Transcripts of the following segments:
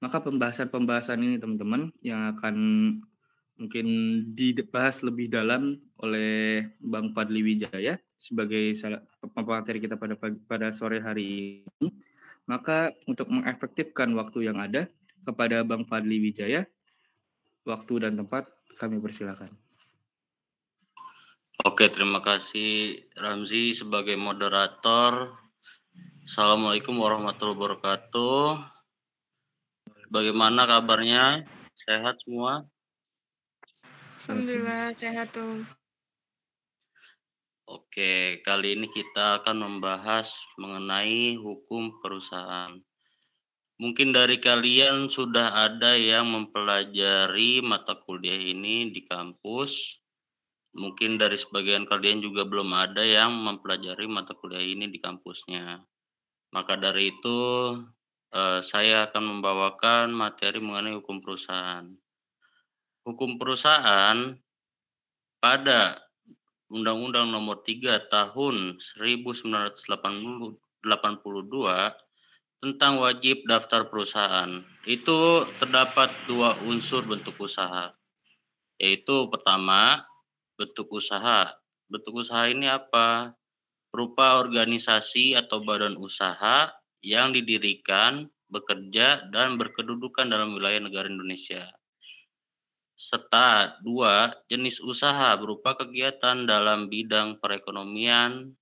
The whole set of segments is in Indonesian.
Maka pembahasan-pembahasan ini teman-teman yang akan mungkin dibahas lebih dalam oleh Bang Fadli Wijaya sebagai pemateri kita pada pada sore hari ini. Maka untuk mengefektifkan waktu yang ada kepada Bang Fadli Wijaya, waktu dan tempat kami persilakan. Oke, terima kasih Ramzi sebagai moderator. Assalamualaikum warahmatullahi wabarakatuh bagaimana kabarnya? Sehat semua? Alhamdulillah sehat tuh. Oke, kali ini kita akan membahas mengenai hukum perusahaan. Mungkin dari kalian sudah ada yang mempelajari mata kuliah ini di kampus. Mungkin dari sebagian kalian juga belum ada yang mempelajari mata kuliah ini di kampusnya. Maka dari itu, Eh, saya akan membawakan materi mengenai hukum perusahaan. Hukum perusahaan pada Undang-Undang Nomor 3 Tahun 1982 tentang wajib daftar perusahaan. Itu terdapat dua unsur bentuk usaha. Yaitu pertama, bentuk usaha. Bentuk usaha ini apa? Berupa organisasi atau badan usaha yang didirikan, bekerja, dan berkedudukan dalam wilayah negara Indonesia. Serta dua jenis usaha berupa kegiatan dalam bidang perekonomian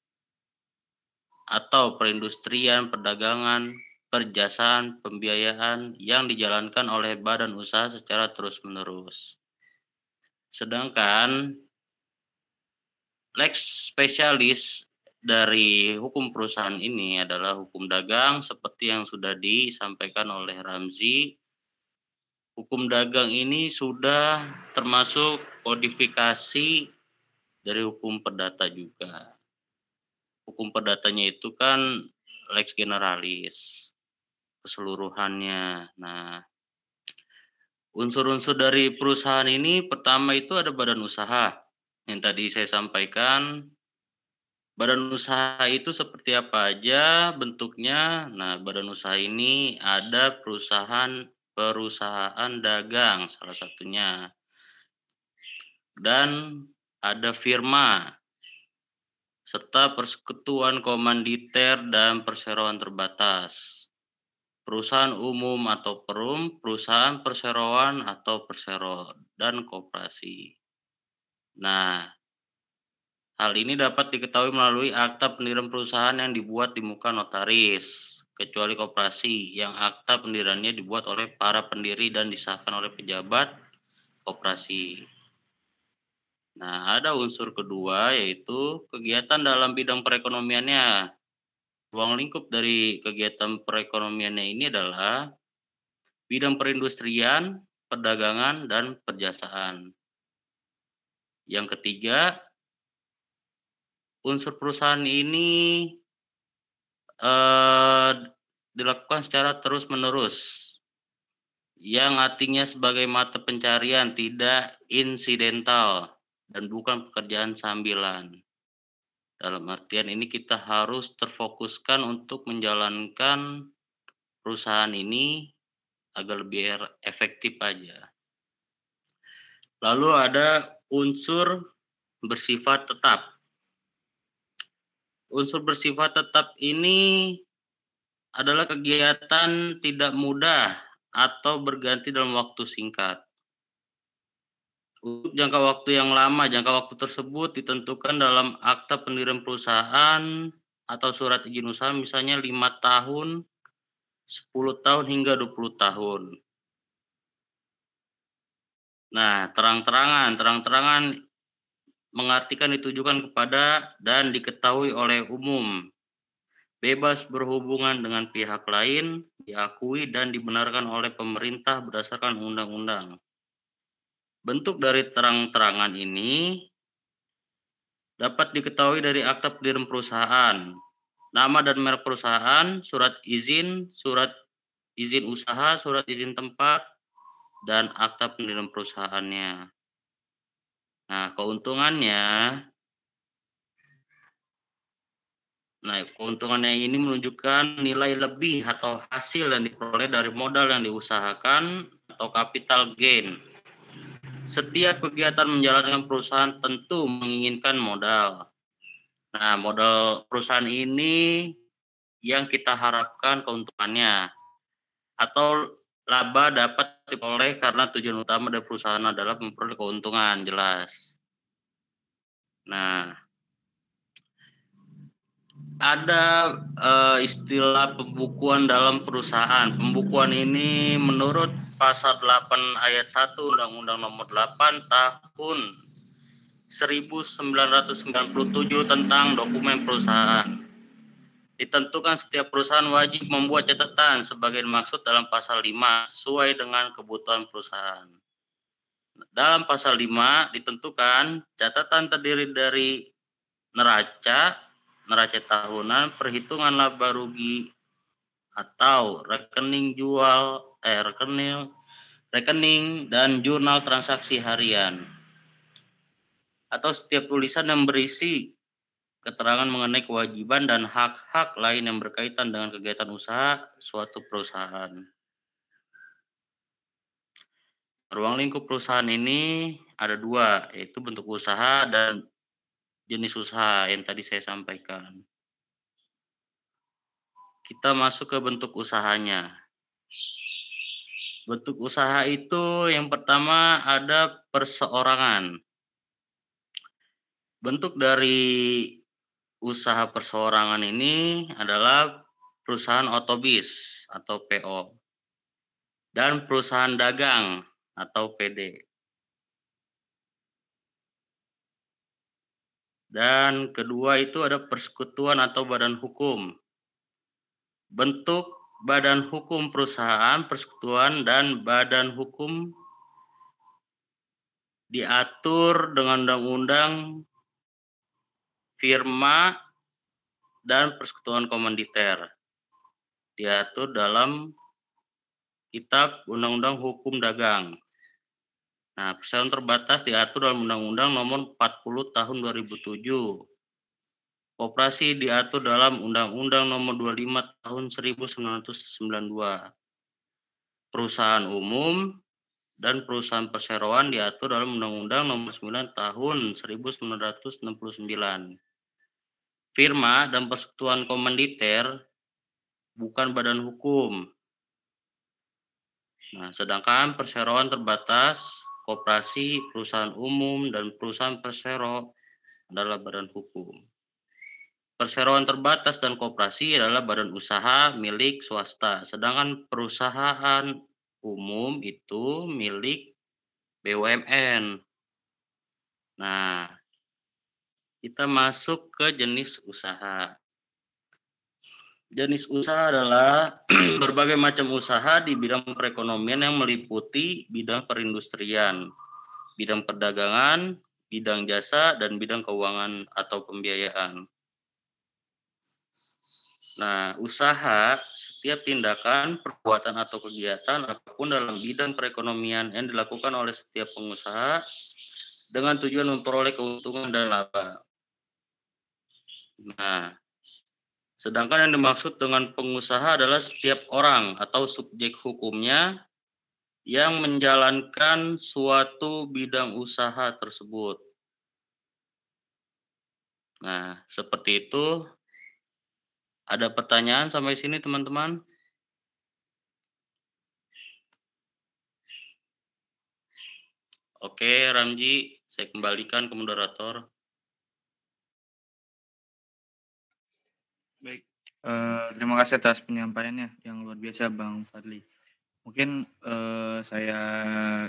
atau perindustrian, perdagangan, perjasaan, pembiayaan yang dijalankan oleh badan usaha secara terus-menerus. Sedangkan lex spesialis dari hukum perusahaan ini adalah hukum dagang seperti yang sudah disampaikan oleh Ramzi. Hukum dagang ini sudah termasuk kodifikasi dari hukum perdata juga. Hukum perdatanya itu kan lex generalis keseluruhannya. Nah, unsur-unsur dari perusahaan ini pertama itu ada badan usaha yang tadi saya sampaikan Badan usaha itu seperti apa aja bentuknya? Nah, badan usaha ini ada perusahaan perusahaan dagang salah satunya. Dan ada firma serta persekutuan komanditer dan perseroan terbatas. Perusahaan umum atau perum, perusahaan perseroan atau persero dan koperasi. Nah, Hal ini dapat diketahui melalui akta pendirian perusahaan yang dibuat di muka notaris, kecuali koperasi yang akta pendiriannya dibuat oleh para pendiri dan disahkan oleh pejabat koperasi. Nah, ada unsur kedua yaitu kegiatan dalam bidang perekonomiannya. Ruang lingkup dari kegiatan perekonomiannya ini adalah bidang perindustrian, perdagangan, dan perjasaan. Yang ketiga, unsur perusahaan ini eh, dilakukan secara terus-menerus yang artinya sebagai mata pencarian tidak insidental dan bukan pekerjaan sambilan. Dalam artian ini kita harus terfokuskan untuk menjalankan perusahaan ini agar lebih er, efektif aja. Lalu ada unsur bersifat tetap unsur bersifat tetap ini adalah kegiatan tidak mudah atau berganti dalam waktu singkat. Untuk jangka waktu yang lama, jangka waktu tersebut ditentukan dalam akta pendirian perusahaan atau surat izin usaha misalnya 5 tahun, 10 tahun hingga 20 tahun. Nah, terang-terangan, terang-terangan mengartikan ditujukan kepada dan diketahui oleh umum, bebas berhubungan dengan pihak lain, diakui dan dibenarkan oleh pemerintah berdasarkan undang-undang. Bentuk dari terang-terangan ini dapat diketahui dari akta pendirian perusahaan, nama dan merek perusahaan, surat izin, surat izin usaha, surat izin tempat, dan akta pendirian perusahaannya. Nah, keuntungannya Nah, keuntungannya ini menunjukkan nilai lebih atau hasil yang diperoleh dari modal yang diusahakan atau capital gain. Setiap kegiatan menjalankan perusahaan tentu menginginkan modal. Nah, modal perusahaan ini yang kita harapkan keuntungannya atau laba dapat oleh karena tujuan utama dari perusahaan adalah memperoleh keuntungan jelas. Nah, ada e, istilah pembukuan dalam perusahaan. Pembukuan ini menurut pasal 8 ayat 1 Undang-Undang Nomor 8 tahun 1997 tentang dokumen perusahaan. Ditentukan setiap perusahaan wajib membuat catatan sebagai maksud dalam pasal 5 sesuai dengan kebutuhan perusahaan. Dalam pasal 5 ditentukan catatan terdiri dari neraca, neraca tahunan, perhitungan laba rugi atau rekening jual eh rekening rekening dan jurnal transaksi harian atau setiap tulisan yang berisi keterangan mengenai kewajiban dan hak-hak lain yang berkaitan dengan kegiatan usaha suatu perusahaan. Ruang lingkup perusahaan ini ada dua, yaitu bentuk usaha dan jenis usaha yang tadi saya sampaikan. Kita masuk ke bentuk usahanya. Bentuk usaha itu yang pertama ada perseorangan. Bentuk dari usaha perseorangan ini adalah perusahaan otobis atau PO dan perusahaan dagang atau PD. Dan kedua itu ada persekutuan atau badan hukum. Bentuk badan hukum perusahaan, persekutuan, dan badan hukum diatur dengan Undang-Undang firma, dan persekutuan komanditer. Diatur dalam Kitab Undang-Undang Hukum Dagang. Nah, persaingan terbatas diatur dalam Undang-Undang Nomor 40 Tahun 2007. Koperasi diatur dalam Undang-Undang Nomor 25 Tahun 1992. Perusahaan umum dan perusahaan perseroan diatur dalam Undang-Undang Nomor 9 Tahun 1969 firma dan persekutuan komanditer bukan badan hukum. Nah, sedangkan perseroan terbatas, koperasi, perusahaan umum, dan perusahaan persero adalah badan hukum. Perseroan terbatas dan koperasi adalah badan usaha milik swasta, sedangkan perusahaan umum itu milik BUMN. Nah, kita masuk ke jenis usaha. Jenis usaha adalah berbagai macam usaha di bidang perekonomian yang meliputi bidang perindustrian, bidang perdagangan, bidang jasa, dan bidang keuangan atau pembiayaan. Nah, usaha setiap tindakan, perbuatan atau kegiatan apapun dalam bidang perekonomian yang dilakukan oleh setiap pengusaha dengan tujuan memperoleh keuntungan dan laba. Nah, sedangkan yang dimaksud dengan pengusaha adalah setiap orang atau subjek hukumnya yang menjalankan suatu bidang usaha tersebut. Nah, seperti itu. Ada pertanyaan sampai sini, teman-teman? Oke, Ramji, saya kembalikan ke moderator. Eh, terima kasih atas penyampaiannya yang luar biasa Bang Fadli. Mungkin uh, saya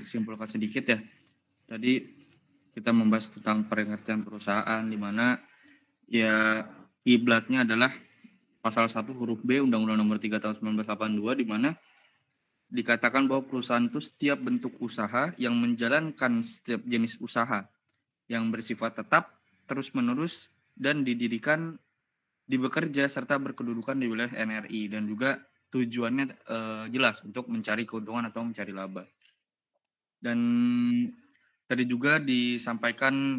simpulkan sedikit ya. Tadi kita membahas tentang peringatan perusahaan di mana ya kiblatnya adalah pasal 1 huruf B Undang-Undang Nomor 3 tahun 1982 di mana dikatakan bahwa perusahaan itu setiap bentuk usaha yang menjalankan setiap jenis usaha yang bersifat tetap terus-menerus dan didirikan dibekerja serta berkedudukan di wilayah NRI dan juga tujuannya e, jelas untuk mencari keuntungan atau mencari laba. Dan tadi juga disampaikan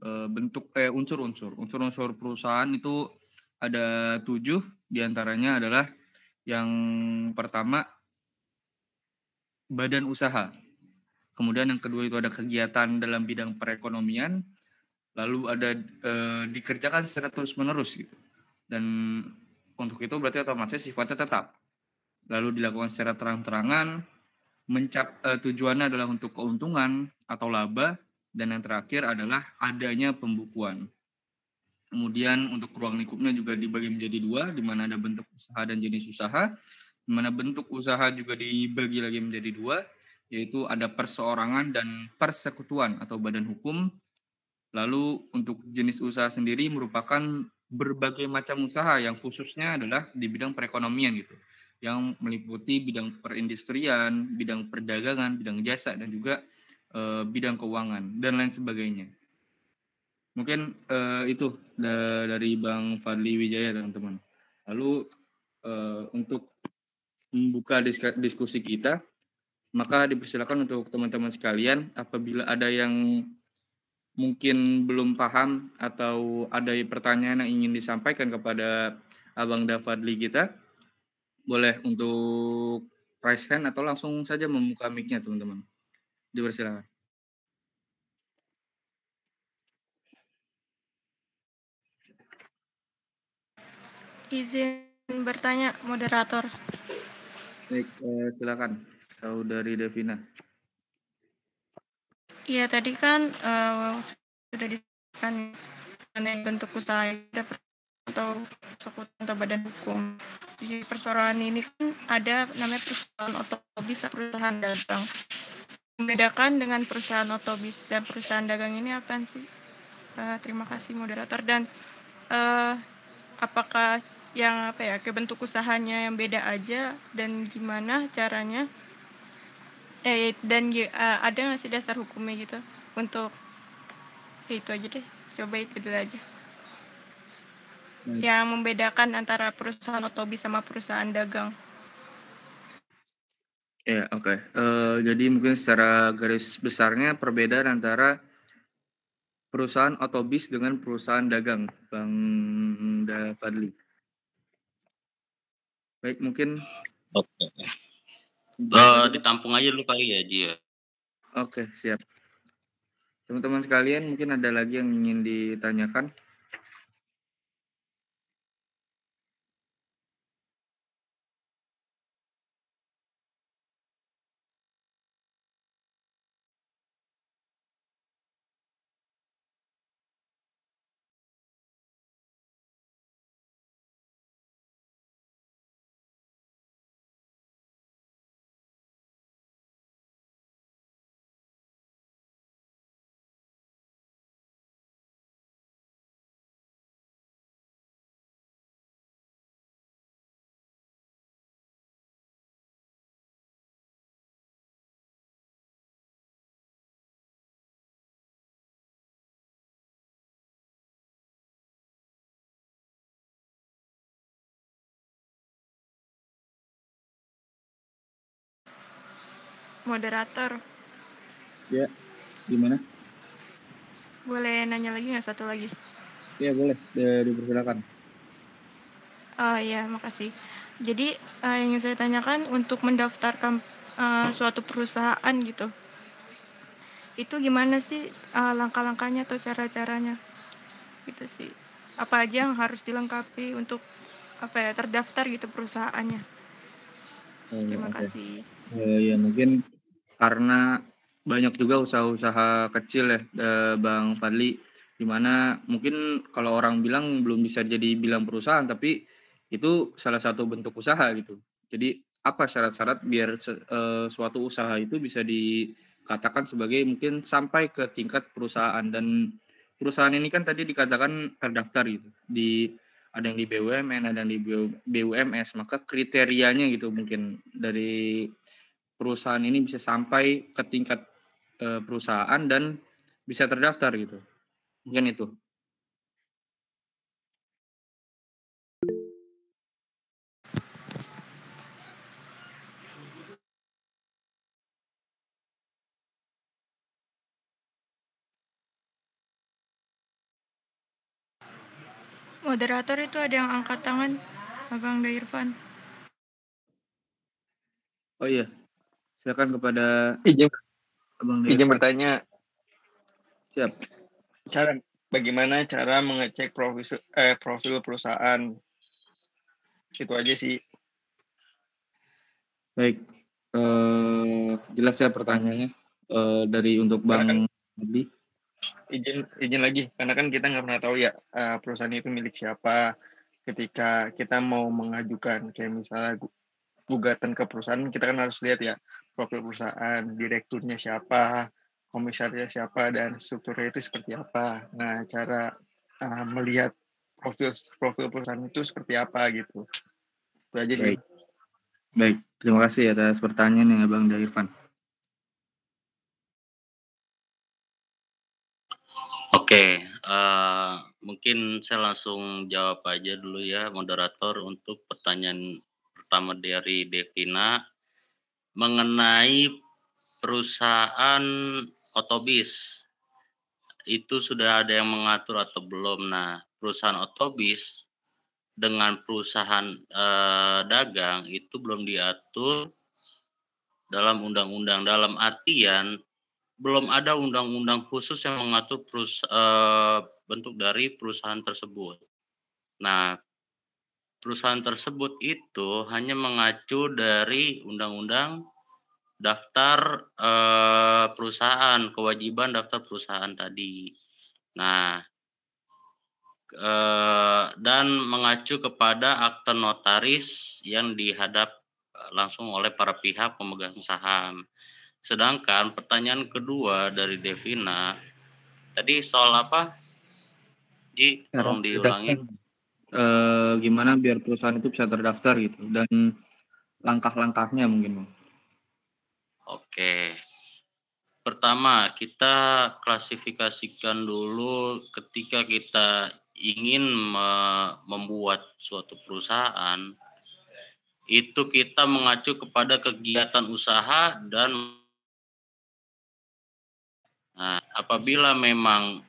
e, bentuk eh, unsur-unsur. Unsur-unsur perusahaan itu ada tujuh, diantaranya adalah yang pertama badan usaha. Kemudian yang kedua itu ada kegiatan dalam bidang perekonomian, lalu ada e, dikerjakan secara terus menerus gitu dan untuk itu berarti otomatis sifatnya tetap lalu dilakukan secara terang-terangan mencap eh, tujuannya adalah untuk keuntungan atau laba dan yang terakhir adalah adanya pembukuan kemudian untuk ruang lingkupnya juga dibagi menjadi dua di mana ada bentuk usaha dan jenis usaha di mana bentuk usaha juga dibagi lagi menjadi dua yaitu ada perseorangan dan persekutuan atau badan hukum lalu untuk jenis usaha sendiri merupakan berbagai macam usaha yang khususnya adalah di bidang perekonomian gitu yang meliputi bidang perindustrian, bidang perdagangan, bidang jasa dan juga e, bidang keuangan dan lain sebagainya. Mungkin e, itu da dari Bang Fadli Wijaya teman-teman. Lalu e, untuk membuka diskusi kita, maka dipersilakan untuk teman-teman sekalian apabila ada yang mungkin belum paham atau ada pertanyaan yang ingin disampaikan kepada Abang Davadli kita, boleh untuk raise hand atau langsung saja membuka mic-nya teman-teman. Dipersilakan. Izin bertanya moderator. Baik, eh, silakan saudari Devina. Iya tadi kan uh, sudah disebutkan mengenai bentuk usaha ada atau sekutu atau badan hukum. Jadi persoalan ini kan ada namanya perusahaan otobis atau perusahaan dagang. Membedakan dengan perusahaan otobis dan perusahaan dagang ini apa sih? Uh, terima kasih moderator dan uh, apakah yang apa ya kebentuk usahanya yang beda aja dan gimana caranya eh, dan uh, ada nggak sih dasar hukumnya gitu untuk ya itu aja deh coba itu dulu aja hmm. yang membedakan antara perusahaan otobis sama perusahaan dagang ya yeah, oke okay. uh, eh, jadi mungkin secara garis besarnya perbedaan antara perusahaan otobis dengan perusahaan dagang bang da Fadli baik mungkin oke okay. Uh, ditampung aja dulu kali ya dia. Ya. Oke, siap. Teman-teman sekalian, mungkin ada lagi yang ingin ditanyakan? moderator. Ya, gimana? Boleh nanya lagi nggak satu lagi? Ya boleh, dari dipersilakan. Oh ya, makasih. Jadi uh, yang saya tanyakan untuk mendaftarkan uh, suatu perusahaan gitu, itu gimana sih uh, langkah-langkahnya atau cara-caranya? Gitu sih. Apa aja yang harus dilengkapi untuk apa ya terdaftar gitu perusahaannya? Oh, Terima okay. kasih. Uh, ya mungkin karena banyak juga usaha-usaha kecil ya eh, Bang Fadli dimana mungkin kalau orang bilang belum bisa jadi bilang perusahaan tapi itu salah satu bentuk usaha gitu jadi apa syarat-syarat biar eh, suatu usaha itu bisa dikatakan sebagai mungkin sampai ke tingkat perusahaan dan perusahaan ini kan tadi dikatakan terdaftar gitu di ada yang di BUMN ada yang di BUMS maka kriterianya gitu mungkin dari perusahaan ini bisa sampai ke tingkat uh, perusahaan dan bisa terdaftar gitu. Mungkin itu. Moderator itu ada yang angkat tangan, Abang Dairvan. Oh iya, Silakan kepada izin Abang Izin bertanya. Siap. Cara bagaimana cara mengecek profil eh, profil perusahaan? Itu aja sih. Baik. Eh, jelas ya pertanyaannya eh, dari untuk Bang Adi. Izin izin lagi karena kan kita nggak pernah tahu ya eh, perusahaan itu milik siapa ketika kita mau mengajukan kayak misalnya gugatan ke perusahaan kita kan harus lihat ya profil perusahaan, direkturnya siapa, komisarnya siapa, dan strukturnya itu seperti apa. Nah, cara uh, melihat profil profil perusahaan itu seperti apa gitu. Itu aja sih. Baik. Baik, terima kasih atas pertanyaan yang Abang dari Irfan. Oke, uh, mungkin saya langsung jawab aja dulu ya moderator untuk pertanyaan pertama dari Devina mengenai perusahaan otobis itu sudah ada yang mengatur atau belum. Nah, perusahaan otobis dengan perusahaan eh, dagang itu belum diatur dalam undang-undang. Dalam artian belum ada undang-undang khusus yang mengatur perus, eh, bentuk dari perusahaan tersebut. Nah, perusahaan tersebut itu hanya mengacu dari undang-undang daftar eh, perusahaan, kewajiban daftar perusahaan tadi. Nah, eh, dan mengacu kepada akte notaris yang dihadap eh, langsung oleh para pihak pemegang saham. Sedangkan pertanyaan kedua dari Devina tadi soal apa? Ji, tolong diulangi. Eh, gimana biar perusahaan itu bisa terdaftar gitu dan langkah-langkahnya mungkin bang. Oke. Pertama, kita klasifikasikan dulu ketika kita ingin me membuat suatu perusahaan itu kita mengacu kepada kegiatan usaha dan nah, apabila memang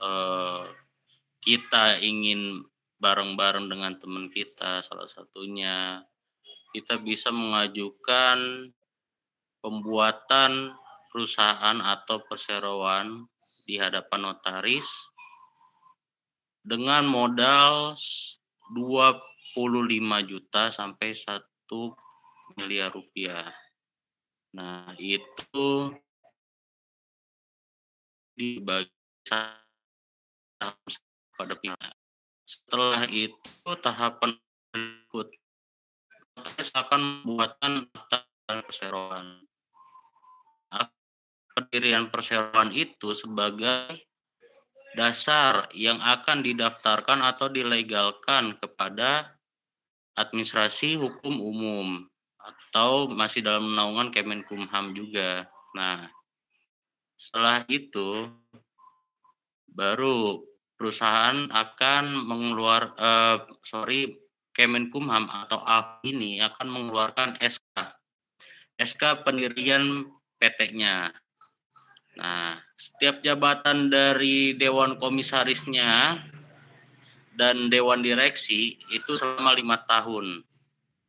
eh, kita ingin bareng-bareng dengan teman kita salah satunya kita bisa mengajukan pembuatan perusahaan atau perseroan di hadapan notaris dengan modal 25 juta sampai 1 miliar rupiah. Nah, itu dibagi pada pihak setelah itu tahapan berikut notaris akan membuatkan akta perseroan. Pendirian perseroan itu sebagai dasar yang akan didaftarkan atau dilegalkan kepada administrasi hukum umum atau masih dalam naungan Kemenkumham juga. Nah, setelah itu baru perusahaan akan mengeluarkan uh, eh, sorry Kemenkumham atau AP ini akan mengeluarkan SK SK pendirian PT-nya. Nah, setiap jabatan dari dewan komisarisnya dan dewan direksi itu selama lima tahun,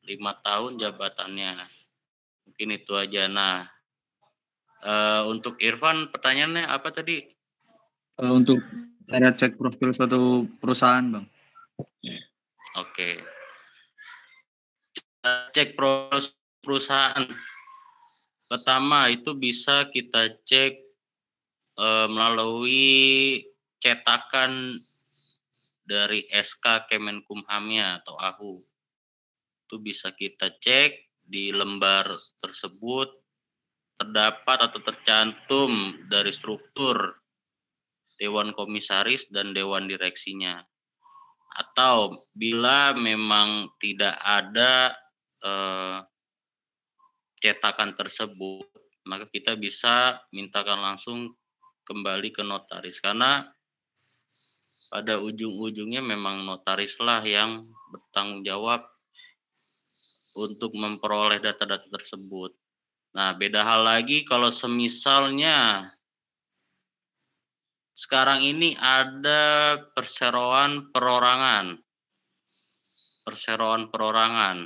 lima tahun jabatannya. Mungkin itu aja. Nah, uh, untuk Irfan pertanyaannya apa tadi? Eh, untuk Cara cek profil suatu perusahaan, Bang. Oke. Okay. Cek profil perusahaan. Pertama itu bisa kita cek e, melalui cetakan dari SK Kemenkumhamnya atau AHU. Itu bisa kita cek di lembar tersebut terdapat atau tercantum dari struktur dewan komisaris dan dewan direksinya. Atau bila memang tidak ada eh, cetakan tersebut, maka kita bisa mintakan langsung kembali ke notaris karena pada ujung-ujungnya memang notarislah yang bertanggung jawab untuk memperoleh data-data tersebut. Nah, beda hal lagi kalau semisalnya sekarang ini ada perseroan perorangan. Perseroan perorangan.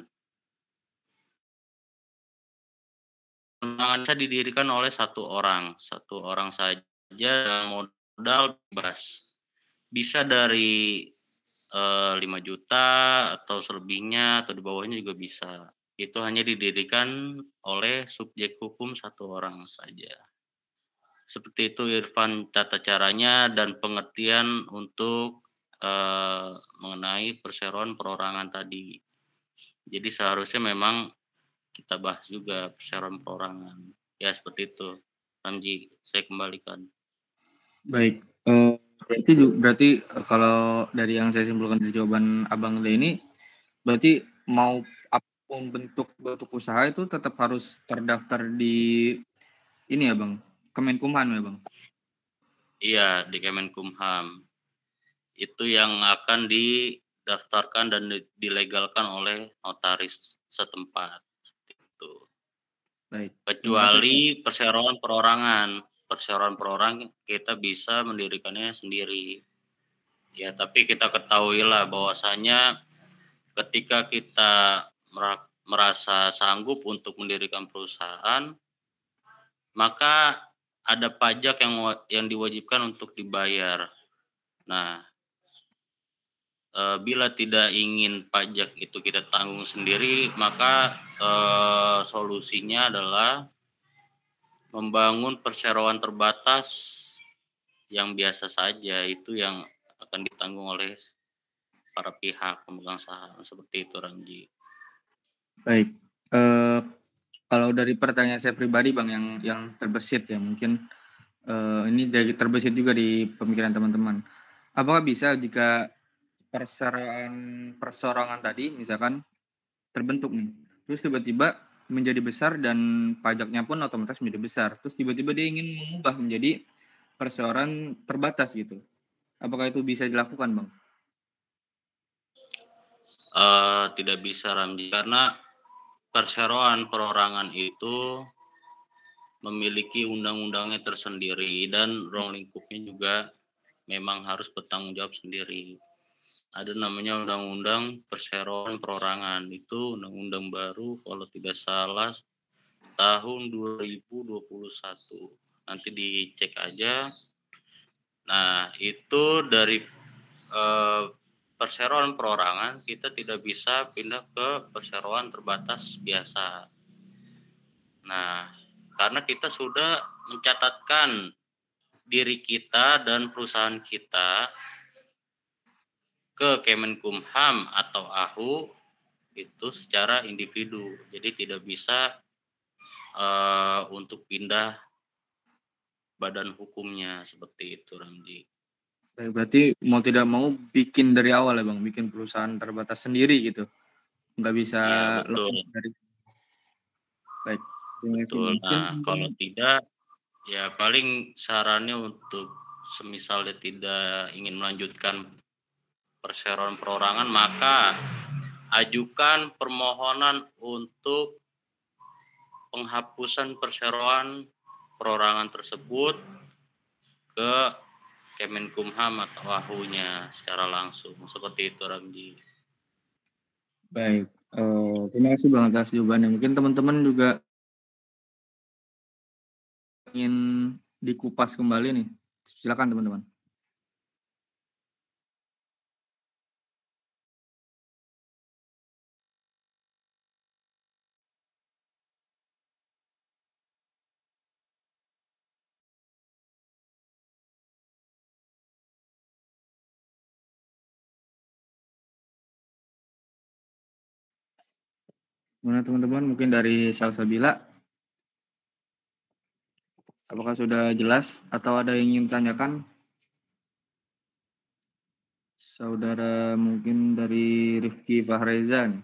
Perorangan bisa didirikan oleh satu orang, satu orang saja dan modal bebas. Bisa dari eh, lima 5 juta atau selebihnya atau di bawahnya juga bisa. Itu hanya didirikan oleh subjek hukum satu orang saja. Seperti itu Irfan tata caranya dan pengertian untuk eh, mengenai perseroan perorangan tadi. Jadi seharusnya memang kita bahas juga perseroan perorangan. Ya seperti itu. Ramji, saya kembalikan. Baik, eh, berarti berarti eh, kalau dari yang saya simpulkan dari jawaban Abang Le ini, berarti mau apapun bentuk bentuk usaha itu tetap harus terdaftar di ini ya Bang, Kemenkumham ya bang? Iya di Kemenkumham itu yang akan didaftarkan dan dilegalkan oleh notaris setempat itu. Baik. Kecuali perseroan perorangan, perseroan perorang kita bisa mendirikannya sendiri. Ya tapi kita ketahuilah bahwasanya ketika kita merasa sanggup untuk mendirikan perusahaan maka ada pajak yang yang diwajibkan untuk dibayar. Nah, e, bila tidak ingin pajak itu kita tanggung sendiri, maka e, solusinya adalah membangun perseroan terbatas yang biasa saja itu yang akan ditanggung oleh para pihak pemegang saham seperti itu Ranji. Baik, e, kalau dari pertanyaan saya pribadi Bang yang yang terbesit ya mungkin uh, ini dari terbesit juga di pemikiran teman-teman. Apakah bisa jika perseroan persorangan tadi misalkan terbentuk nih, terus tiba-tiba menjadi besar dan pajaknya pun otomatis menjadi besar. Terus tiba-tiba dia ingin mengubah menjadi perseroan terbatas gitu. Apakah itu bisa dilakukan, Bang? Uh, tidak bisa Ramji karena perseroan perorangan itu memiliki undang-undangnya tersendiri dan ruang lingkupnya juga memang harus bertanggung jawab sendiri. Ada namanya undang-undang perseroan perorangan itu undang-undang baru kalau tidak salah tahun 2021. Nanti dicek aja. Nah, itu dari eh, perseroan perorangan kita tidak bisa pindah ke perseroan terbatas biasa. Nah, karena kita sudah mencatatkan diri kita dan perusahaan kita ke Kemenkumham atau AHU itu secara individu. Jadi tidak bisa uh, untuk pindah badan hukumnya seperti itu Ramji. Eh, berarti mau tidak mau bikin dari awal ya bang, bikin perusahaan terbatas sendiri gitu, nggak bisa ya, betul. dari. Baik. Betul. Nah kalau tidak, ya paling sarannya untuk semisal semisalnya tidak ingin melanjutkan perseroan perorangan maka ajukan permohonan untuk penghapusan perseroan perorangan tersebut ke Kemenkumham atau Wahunya secara langsung seperti itu orang di. Baik, uh, terima kasih banget atas jawabannya. Mungkin teman-teman juga ingin dikupas kembali nih. Silakan teman-teman. Mana teman-teman mungkin dari Salsabila? Apakah sudah jelas atau ada yang ingin tanyakan? Saudara mungkin dari Rifki Fahrezan.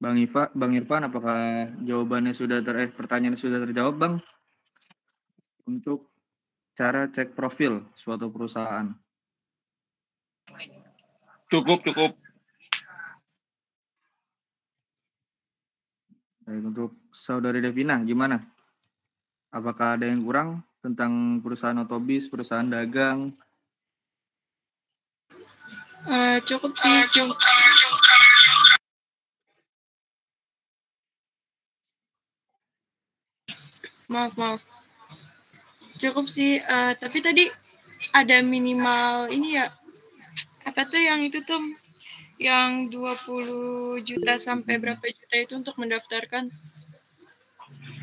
Bang Iva, Bang Irfan, apakah jawabannya sudah ter eh, pertanyaan sudah terjawab, Bang? untuk cara cek profil suatu perusahaan? Cukup, cukup. Baik, untuk saudari Devina, gimana? Apakah ada yang kurang tentang perusahaan otobis, perusahaan dagang? Uh, cukup sih, cukup. Maaf, maaf cukup sih uh, tapi tadi ada minimal ini ya apa tuh yang itu tuh yang 20 juta sampai berapa juta itu untuk mendaftarkan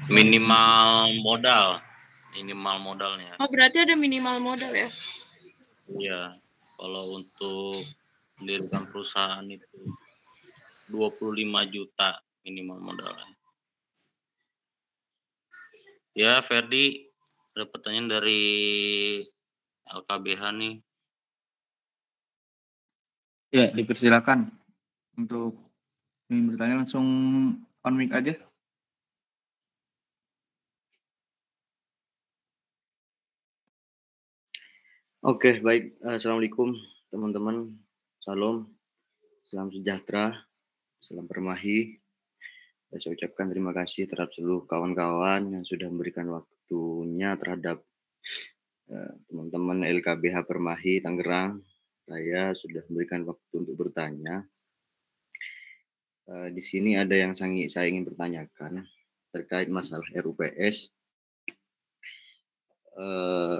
minimal modal minimal modalnya oh berarti ada minimal modal ya iya kalau untuk mendirikan perusahaan itu 25 juta minimal modalnya ya Ferdi ada pertanyaan dari LKBH nih. Ya, dipersilakan untuk ingin bertanya langsung on mic aja. Oke, baik. Eh, Assalamualaikum teman-teman. Salam. Salam sejahtera. Salam permahi. Saya ucapkan terima kasih terhadap seluruh kawan-kawan yang sudah memberikan waktu waktunya terhadap eh, teman-teman LKPH LKBH Permahi Tangerang. Saya sudah memberikan waktu untuk bertanya. Uh, di sini ada yang saya ingin bertanyakan terkait masalah RUPS. Uh, eh,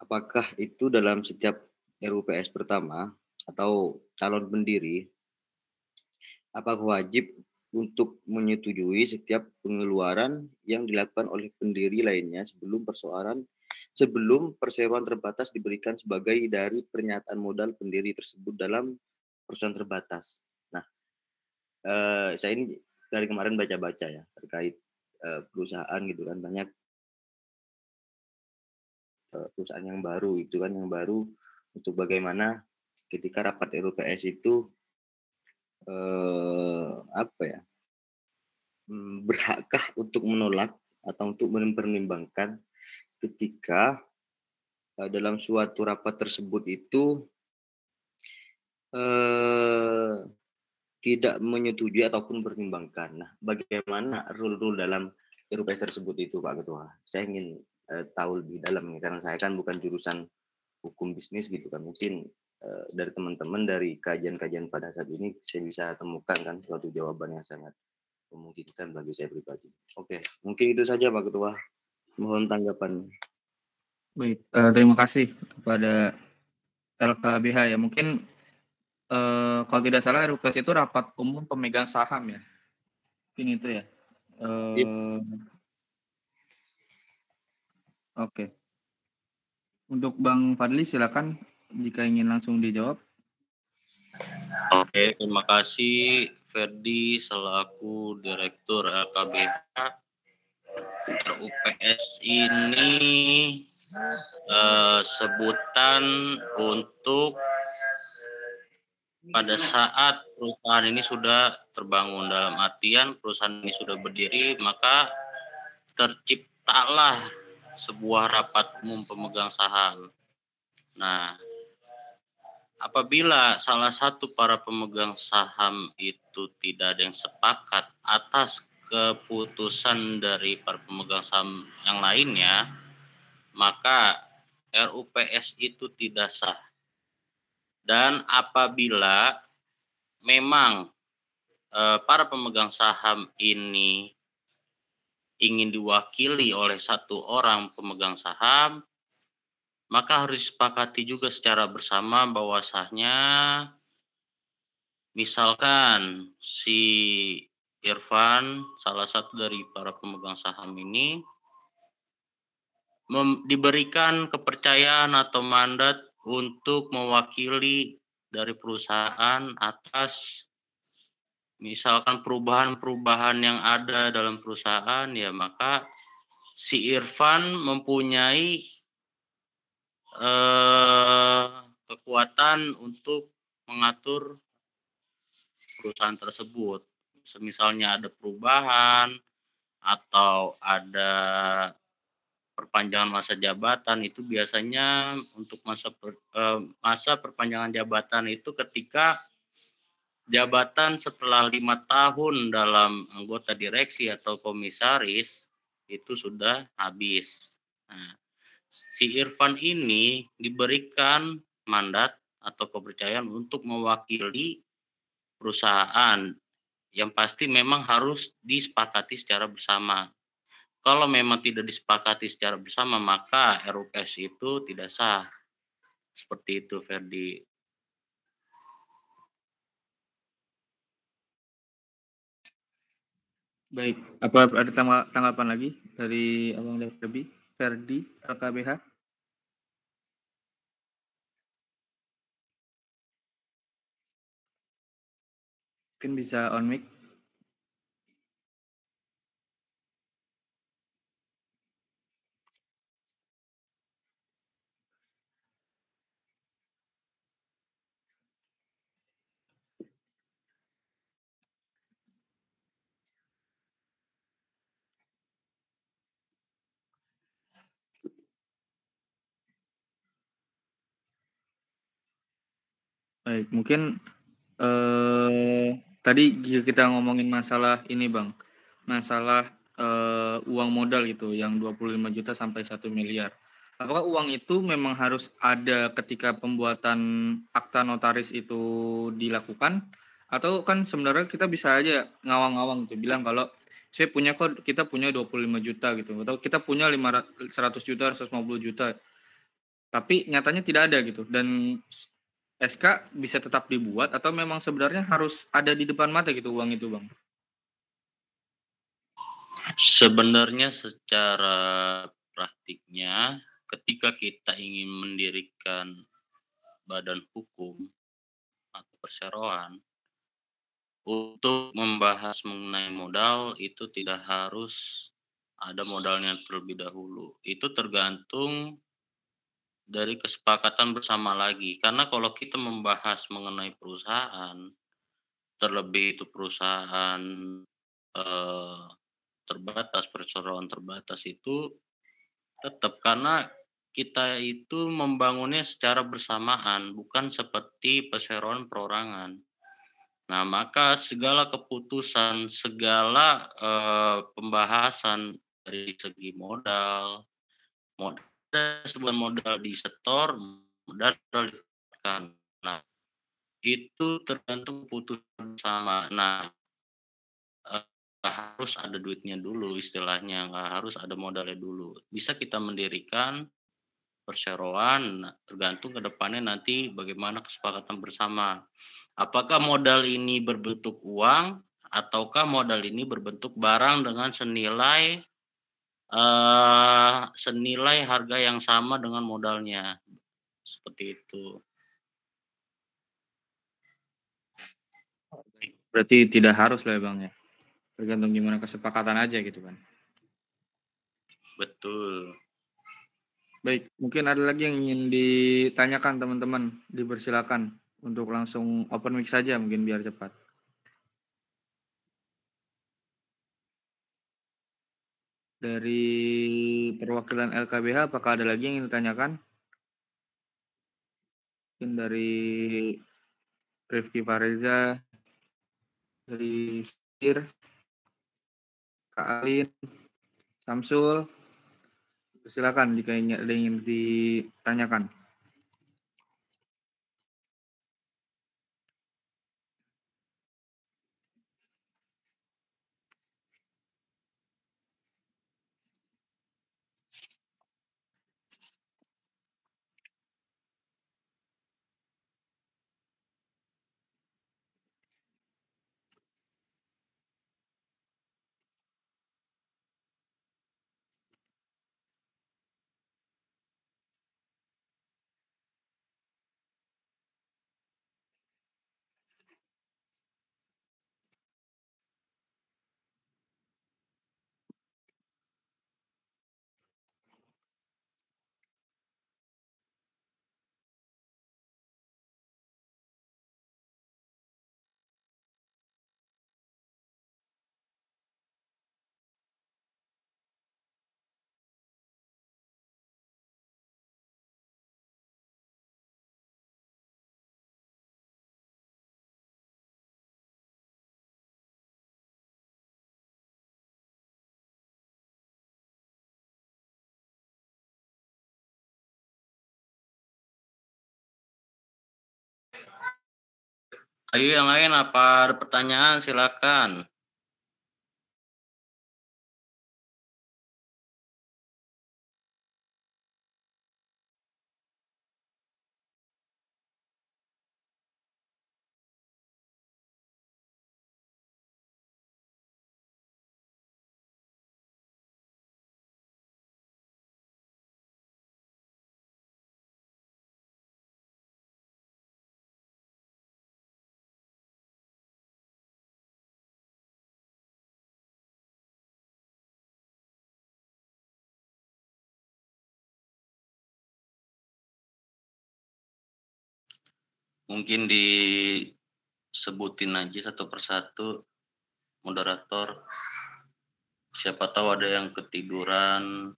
apakah itu dalam setiap RUPS pertama atau calon pendiri apakah wajib untuk menyetujui setiap pengeluaran yang dilakukan oleh pendiri lainnya sebelum persoalan sebelum perseroan terbatas diberikan sebagai dari pernyataan modal pendiri tersebut dalam perusahaan terbatas. Nah, eh, saya ini dari kemarin baca-baca ya terkait eh, perusahaan gitu kan banyak eh, perusahaan yang baru itu kan yang baru untuk bagaimana ketika rapat RUPS itu eh, apa ya mm, berhakkah untuk menolak atau untuk mempertimbangkan ketika eh, dalam suatu rapat tersebut itu eh, tidak menyetujui ataupun pertimbangkan. Nah, bagaimana rule-rule dalam RUPS tersebut itu, Pak Ketua? Saya ingin eh, tahu lebih dalam karena saya kan bukan jurusan hukum bisnis gitu kan. Mungkin Eh, dari teman-teman dari kajian-kajian pada saat ini saya bisa temukan kan suatu jawaban yang sangat memungkinkan bagi saya pribadi. Oke, mungkin itu saja Pak Ketua. Mohon tanggapan. Baik, uh, terima kasih kepada LKBH ya. Mungkin uh, kalau tidak salah RUPS itu rapat umum pemegang saham ya. Mungkin itu ya. Uh, yep. Iya. Oke. Okay. Untuk Bang Fadli silakan jika ingin langsung dijawab. Oke, terima kasih Ferdi selaku Direktur LKBH UPS ini uh, sebutan untuk pada saat perusahaan ini sudah terbangun dalam artian perusahaan ini sudah berdiri maka terciptalah sebuah rapat umum pemegang saham. Nah, Apabila salah satu para pemegang saham itu tidak ada yang sepakat atas keputusan dari para pemegang saham yang lainnya, maka RUPS itu tidak sah. Dan apabila memang eh, para pemegang saham ini ingin diwakili oleh satu orang pemegang saham, maka harus disepakati juga secara bersama bahwasanya misalkan si Irfan salah satu dari para pemegang saham ini diberikan kepercayaan atau mandat untuk mewakili dari perusahaan atas misalkan perubahan-perubahan yang ada dalam perusahaan ya maka si Irfan mempunyai eh, kekuatan untuk mengatur perusahaan tersebut. Misalnya ada perubahan atau ada perpanjangan masa jabatan itu biasanya untuk masa per, eh, masa perpanjangan jabatan itu ketika jabatan setelah lima tahun dalam anggota direksi atau komisaris itu sudah habis. Nah, si Irfan ini diberikan mandat atau kepercayaan untuk mewakili perusahaan yang pasti memang harus disepakati secara bersama. Kalau memang tidak disepakati secara bersama, maka RUPS itu tidak sah. Seperti itu, Ferdi. Baik, apa ada tanggapan lagi dari Abang Lebih? Ferdi LKBH? Mungkin bisa on mic. Baik, mungkin eh tadi kita ngomongin masalah ini, Bang. Masalah eh, uang modal gitu yang 25 juta sampai 1 miliar. Apakah uang itu memang harus ada ketika pembuatan akta notaris itu dilakukan atau kan sebenarnya kita bisa aja ngawang-ngawang gitu bilang kalau saya punya kok kita punya 25 juta gitu atau kita punya 500 100 juta 150 juta tapi nyatanya tidak ada gitu dan SK bisa tetap dibuat atau memang sebenarnya harus ada di depan mata gitu uang itu bang? Sebenarnya secara praktiknya ketika kita ingin mendirikan badan hukum atau perseroan untuk membahas mengenai modal itu tidak harus ada modalnya terlebih dahulu. Itu tergantung dari kesepakatan bersama lagi. Karena kalau kita membahas mengenai perusahaan, terlebih itu perusahaan eh, terbatas, perseroan terbatas itu tetap karena kita itu membangunnya secara bersamaan, bukan seperti perseroan perorangan. Nah, maka segala keputusan, segala eh, pembahasan dari segi modal, modal kita sebuah modal di setor modal ditekan nah itu tergantung putus sama nah eh, nggak harus ada duitnya dulu istilahnya nggak harus ada modalnya dulu bisa kita mendirikan perseroan nah, tergantung ke depannya nanti bagaimana kesepakatan bersama apakah modal ini berbentuk uang ataukah modal ini berbentuk barang dengan senilai uh, senilai harga yang sama dengan modalnya. Seperti itu. Berarti tidak harus lah ya, Bang ya. Tergantung gimana kesepakatan aja gitu kan. Betul. Baik, mungkin ada lagi yang ingin ditanyakan teman-teman. Dipersilakan untuk langsung open mic saja mungkin biar cepat. dari perwakilan LKBH apakah ada lagi yang ingin ditanyakan? Mungkin dari Rifki Fareza, dari Sir, Kak Alin, Samsul, silakan jika ada yang ingin ditanyakan. Ayo yang lain apa ada pertanyaan silakan. mungkin disebutin aja satu persatu moderator siapa tahu ada yang ketiduran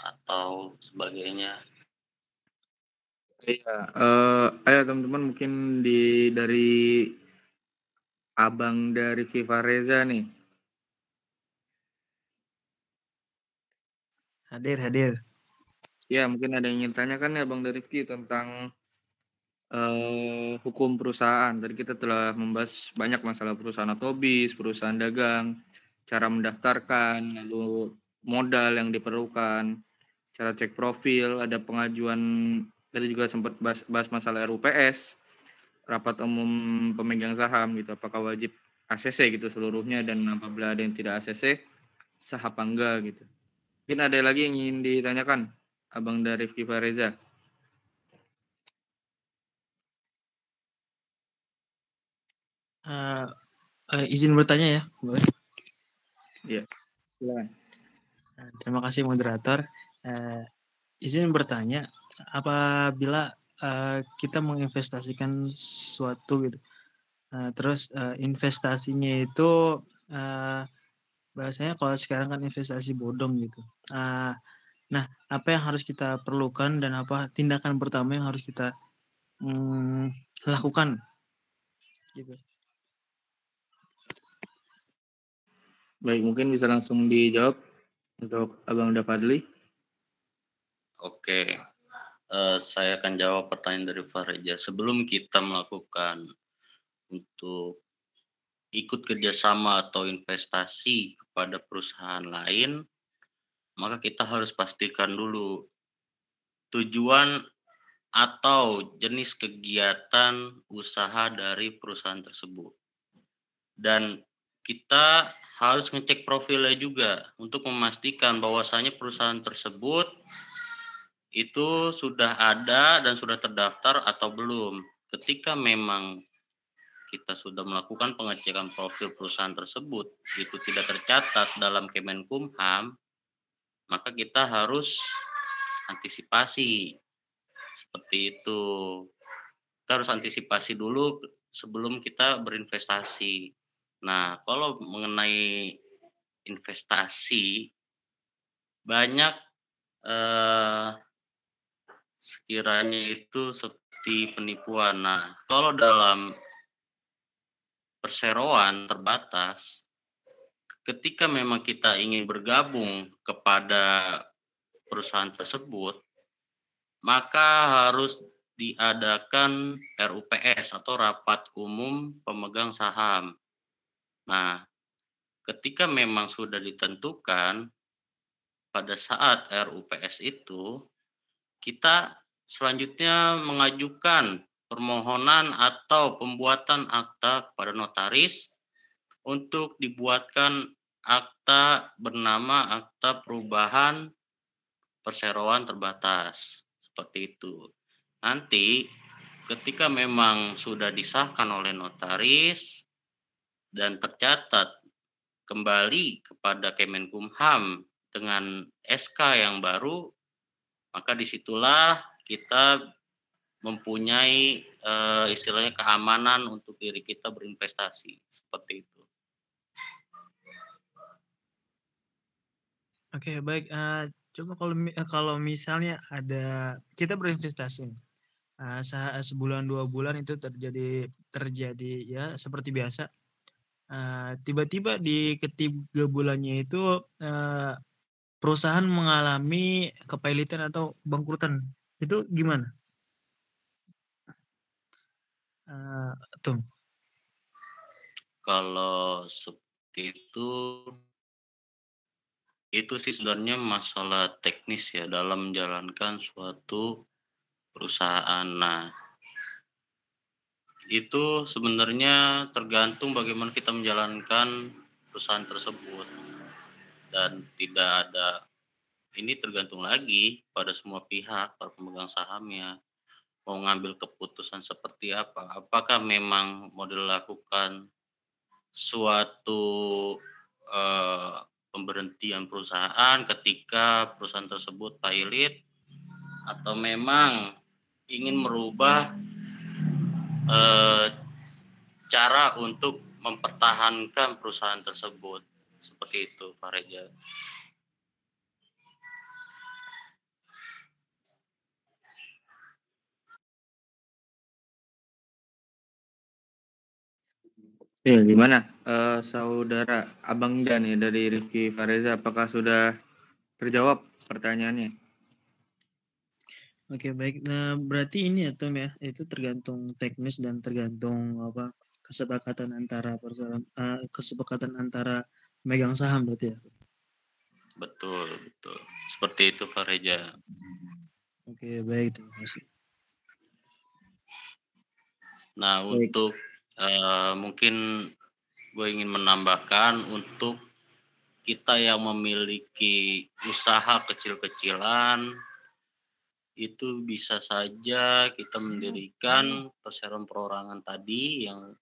atau sebagainya Iya, uh, ayo teman-teman mungkin di dari abang dari Viva Reza nih. Hadir, hadir. Ya, mungkin ada yang ingin tanyakan ya Bang dari Rifki tentang Eh, hukum perusahaan. Tadi kita telah membahas banyak masalah perusahaan otobis, perusahaan dagang, cara mendaftarkan, lalu modal yang diperlukan, cara cek profil, ada pengajuan tadi juga sempat bahas, bahas masalah RUPS, rapat umum pemegang saham gitu, apakah wajib ACC gitu seluruhnya dan apabila ada yang tidak ACC sah apa enggak gitu. Mungkin ada lagi yang ingin ditanyakan Abang dari Rifki Reza. Uh, uh, izin bertanya ya, boleh? Iya. Uh, terima kasih moderator. Uh, izin bertanya, apabila uh, kita menginvestasikan sesuatu gitu, uh, terus uh, investasinya itu uh, bahasanya kalau sekarang kan investasi bodong gitu. Uh, nah, apa yang harus kita perlukan dan apa tindakan pertama yang harus kita mm, lakukan? Gitu. Baik, mungkin bisa langsung dijawab untuk Abang Dafadli. Oke, uh, saya akan jawab pertanyaan dari Fareja. Sebelum kita melakukan untuk ikut kerjasama atau investasi kepada perusahaan lain, maka kita harus pastikan dulu tujuan atau jenis kegiatan usaha dari perusahaan tersebut. Dan kita harus ngecek profilnya juga untuk memastikan bahwasannya perusahaan tersebut itu sudah ada dan sudah terdaftar atau belum. Ketika memang kita sudah melakukan pengecekan profil perusahaan tersebut itu tidak tercatat dalam Kemenkumham, maka kita harus antisipasi seperti itu. Kita harus antisipasi dulu sebelum kita berinvestasi. Nah, kalau mengenai investasi banyak eh, sekiranya itu seperti penipuan. Nah, kalau dalam perseroan terbatas, ketika memang kita ingin bergabung kepada perusahaan tersebut, maka harus diadakan RUPS atau rapat umum pemegang saham. Nah, ketika memang sudah ditentukan pada saat RUPS itu, kita selanjutnya mengajukan permohonan atau pembuatan akta kepada notaris untuk dibuatkan akta bernama akta perubahan perseroan terbatas seperti itu. Nanti ketika memang sudah disahkan oleh notaris dan tercatat kembali kepada Kemenkumham dengan SK yang baru, maka disitulah kita mempunyai uh, istilahnya keamanan untuk diri kita berinvestasi seperti itu. Oke okay, baik, uh, coba kalau eh, kalau misalnya ada kita berinvestasi, uh, sebulan dua bulan itu terjadi terjadi ya seperti biasa Eh, tiba-tiba di ketiga bulannya itu uh, perusahaan mengalami kepailitan atau bangkrutan. Itu gimana? Uh, Kalau seperti itu itu sih sebenarnya masalah teknis ya dalam menjalankan suatu perusahaan. Nah, itu sebenarnya tergantung bagaimana kita menjalankan perusahaan tersebut dan tidak ada ini tergantung lagi pada semua pihak para pemegang sahamnya mau ngambil keputusan seperti apa apakah memang mau dilakukan suatu eh, pemberhentian perusahaan ketika perusahaan tersebut pilot atau memang ingin merubah eh, cara untuk mempertahankan perusahaan tersebut seperti itu Pak Reja. Ya, gimana? Uh, saudara Abang Jan dari Rifki Fareza, apakah sudah terjawab pertanyaannya? Oke baik. Nah berarti ini ya Tom ya itu tergantung teknis dan tergantung apa kesepakatan antara persoalan uh, kesepakatan antara megang saham berarti ya. Betul betul. Seperti itu Pak Reja. Oke baik terima kasih. Nah baik. untuk uh, mungkin gue ingin menambahkan untuk kita yang memiliki usaha kecil-kecilan itu bisa saja kita hmm, mendirikan iya. perseroan perorangan tadi yang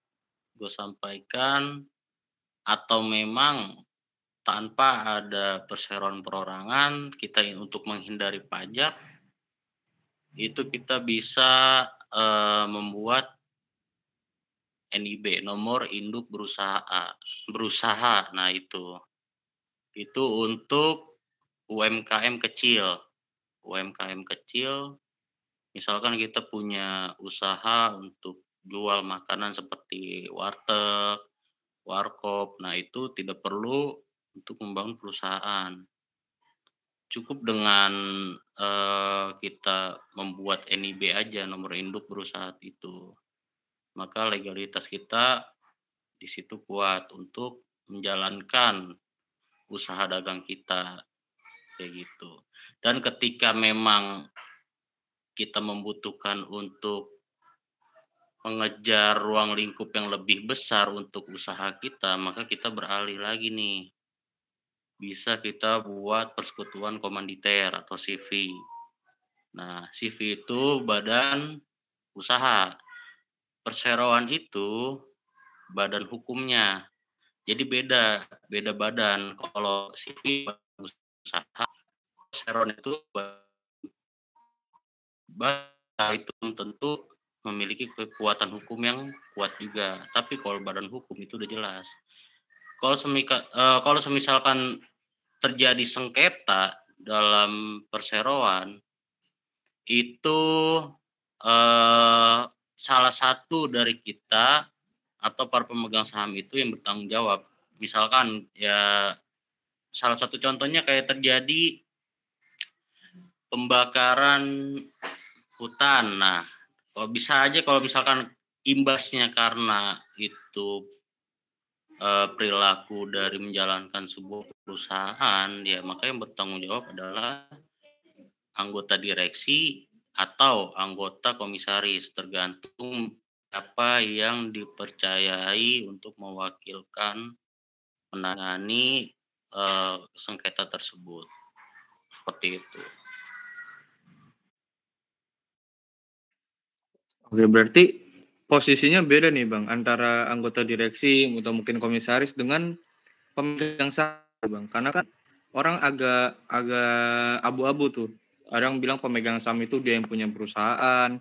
gue sampaikan atau memang tanpa ada perseroan perorangan kita untuk menghindari pajak itu kita bisa uh, membuat NIB nomor induk berusaha berusaha nah itu itu untuk UMKM kecil UMKM kecil, misalkan kita punya usaha untuk jual makanan seperti warteg, warkop, nah itu tidak perlu untuk membangun perusahaan. Cukup dengan uh, kita membuat NIB aja nomor induk perusahaan itu, maka legalitas kita di situ kuat untuk menjalankan usaha dagang kita kayak gitu. Dan ketika memang kita membutuhkan untuk mengejar ruang lingkup yang lebih besar untuk usaha kita, maka kita beralih lagi nih. Bisa kita buat persekutuan komanditer atau CV. Nah, CV itu badan usaha. Perseroan itu badan hukumnya. Jadi beda, beda badan. Kalau CV usaha Seron itu itu tentu memiliki kekuatan hukum yang kuat juga tapi kalau badan hukum itu udah jelas kalau semika uh, kalau semisalkan terjadi sengketa dalam perseroan itu eh, salah satu dari kita atau para pemegang saham itu yang bertanggung jawab. Misalkan ya Salah satu contohnya kayak terjadi pembakaran hutan. Nah, kalau bisa aja kalau misalkan imbasnya karena itu eh, perilaku dari menjalankan sebuah perusahaan, ya maka yang bertanggung jawab adalah anggota direksi atau anggota komisaris tergantung apa yang dipercayai untuk mewakilkan menangani uh, sengketa tersebut seperti itu. Oke berarti posisinya beda nih bang antara anggota direksi atau mungkin komisaris dengan pemegang saham bang karena kan orang agak agak abu-abu tuh ada yang bilang pemegang saham itu dia yang punya perusahaan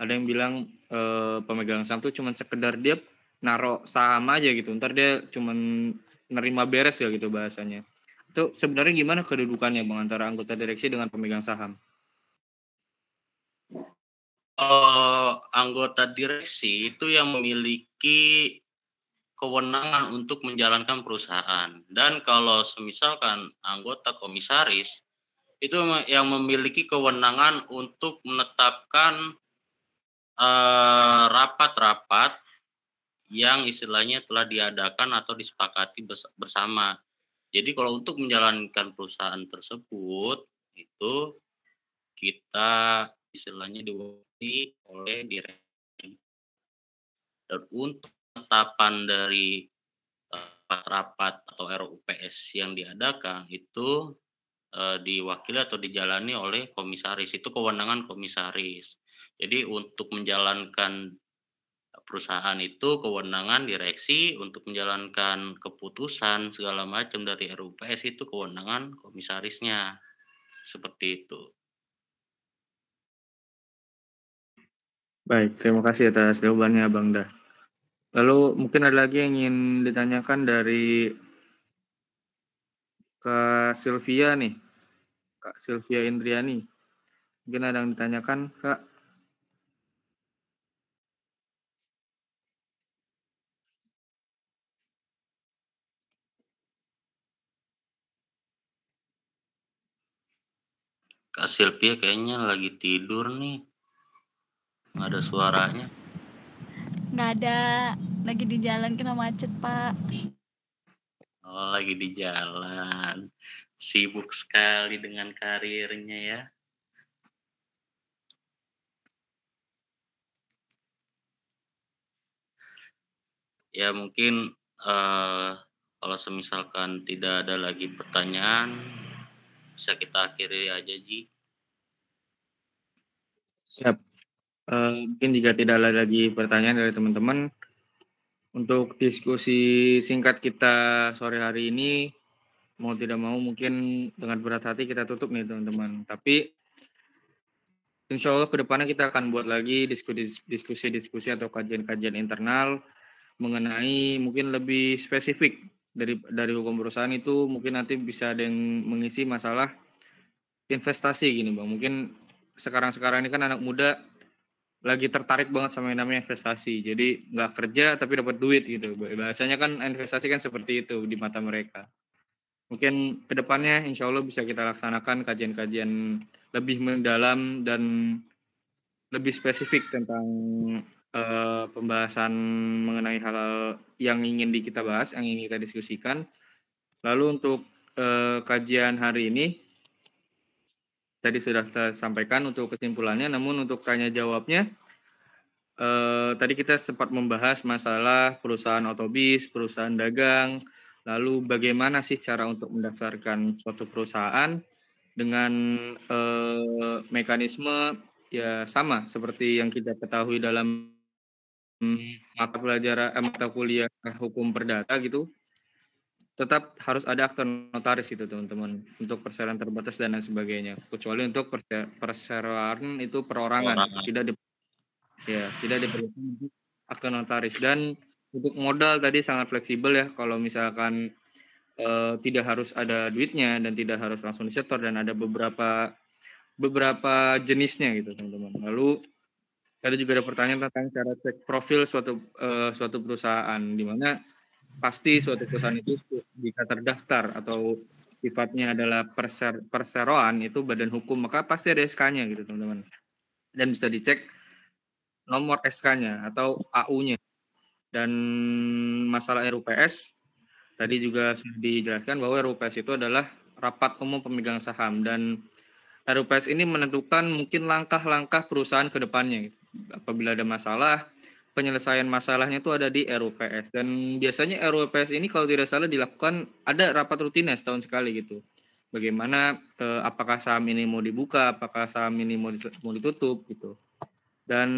ada yang bilang eh, pemegang saham itu cuma sekedar dia naruh saham aja gitu ntar dia cuman nerima beres ya gitu bahasanya. Itu sebenarnya gimana kedudukannya Bang antara anggota direksi dengan pemegang saham? Uh, anggota direksi itu yang memiliki kewenangan untuk menjalankan perusahaan. Dan kalau semisalkan anggota komisaris itu yang memiliki kewenangan untuk menetapkan eh, rapat-rapat uh, rapat -rapat yang istilahnya telah diadakan atau disepakati bersama. Jadi kalau untuk menjalankan perusahaan tersebut itu kita istilahnya diwakili oleh direksi. Dan untuk penetapan dari eh, rapat rapat atau RUPS yang diadakan itu eh, diwakili atau dijalani oleh komisaris itu kewenangan komisaris. Jadi untuk menjalankan perusahaan itu kewenangan direksi untuk menjalankan keputusan segala macam dari RUPS itu kewenangan komisarisnya seperti itu. Baik, terima kasih atas jawabannya Bang Da. Lalu mungkin ada lagi yang ingin ditanyakan dari Kak Sylvia nih, Kak Sylvia Indriani. Mungkin ada yang ditanyakan, Kak. Kak Silvia kayaknya lagi tidur nih. Nggak ada suaranya. Nggak ada. Lagi di jalan kena macet, Pak. Oh, lagi di jalan. Sibuk sekali dengan karirnya ya. Ya mungkin uh, kalau semisalkan tidak ada lagi pertanyaan, bisa kita akhiri aja Ji. Siap. Uh, mungkin jika tidak ada lagi pertanyaan dari teman-teman, untuk diskusi singkat kita sore hari ini, mau tidak mau mungkin dengan berat hati kita tutup nih teman-teman. Tapi insya Allah kedepannya kita akan buat lagi diskusi-diskusi atau kajian-kajian internal mengenai mungkin lebih spesifik dari dari hukum perusahaan itu mungkin nanti bisa ada yang mengisi masalah investasi gini bang mungkin sekarang sekarang ini kan anak muda lagi tertarik banget sama yang namanya investasi jadi nggak kerja tapi dapat duit gitu bahasanya kan investasi kan seperti itu di mata mereka mungkin kedepannya insya Allah bisa kita laksanakan kajian-kajian lebih mendalam dan lebih spesifik tentang uh, pembahasan mengenai hal, yang ingin di kita bahas, yang ingin kita diskusikan. Lalu untuk uh, kajian hari ini tadi sudah saya sampaikan untuk kesimpulannya, namun untuk tanya jawabnya uh, tadi kita sempat membahas masalah perusahaan otobis, perusahaan dagang, lalu bagaimana sih cara untuk mendaftarkan suatu perusahaan dengan uh, mekanisme ya sama seperti yang kita ketahui dalam Hmm, mata pelajaran eh, mata kuliah hukum perdata gitu tetap harus ada akte notaris itu teman-teman untuk perseroan terbatas dan lain sebagainya kecuali untuk perseroan itu perorangan Orang. tidak di ya tidak diperlukan akte notaris dan untuk modal tadi sangat fleksibel ya kalau misalkan eh, tidak harus ada duitnya dan tidak harus langsung disetor dan ada beberapa beberapa jenisnya gitu teman-teman lalu Tadi juga ada pertanyaan tentang cara cek profil suatu uh, suatu perusahaan, di mana pasti suatu perusahaan itu jika terdaftar atau sifatnya adalah perser, perseroan itu badan hukum maka pasti ada SK-nya gitu teman-teman dan bisa dicek nomor SK-nya atau AU-nya dan masalah RUPS tadi juga sudah dijelaskan bahwa RUPS itu adalah rapat umum pemegang saham dan RUPS ini menentukan mungkin langkah-langkah perusahaan ke depannya gitu apabila ada masalah penyelesaian masalahnya itu ada di RUPS dan biasanya RUPS ini kalau tidak salah dilakukan ada rapat rutinnya setahun sekali gitu. Bagaimana eh, apakah saham ini mau dibuka, apakah saham ini mau ditutup gitu. Dan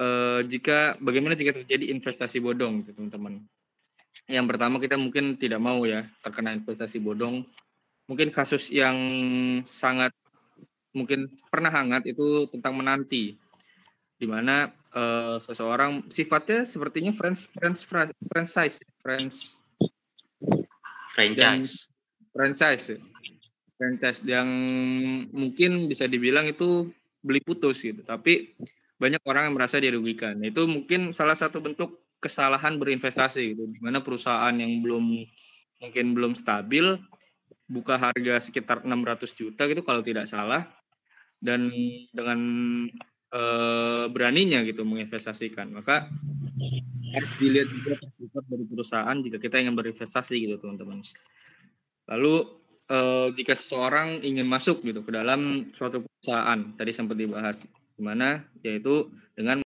eh, jika bagaimana jika terjadi investasi bodong gitu teman-teman. Yang pertama kita mungkin tidak mau ya terkena investasi bodong. Mungkin kasus yang sangat mungkin pernah hangat itu tentang menanti mana uh, seseorang sifatnya sepertinya French French franchise French franchise franchise ya. franchise yang mungkin bisa dibilang itu beli putus gitu tapi banyak orang yang merasa dirugikan itu mungkin salah satu bentuk kesalahan berinvestasi gitu di mana perusahaan yang belum mungkin belum stabil buka harga sekitar 600 juta gitu kalau tidak salah dan dengan e, beraninya gitu menginvestasikan. Maka harus dilihat juga dari perusahaan jika kita ingin berinvestasi gitu teman-teman. Lalu e, jika seseorang ingin masuk gitu ke dalam suatu perusahaan tadi sempat dibahas gimana yaitu dengan